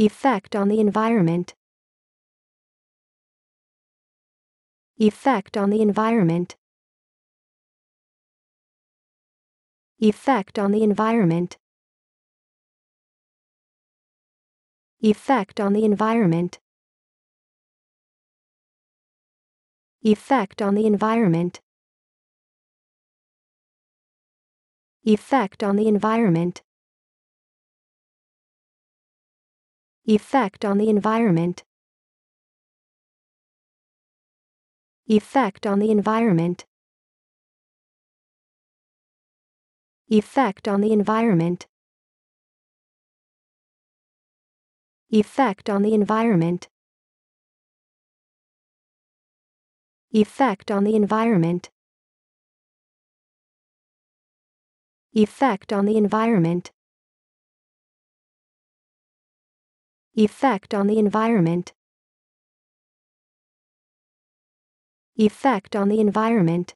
Effect on the environment. Effect on the environment. Effect on the environment. Effect on the environment. Effect on the environment. Effect on the environment. Effect on the environment. Effect on the environment. Effect on the environment. Effect on the environment. Effect on the environment. Effect on the environment. Effect on the environment. Effect on the environment.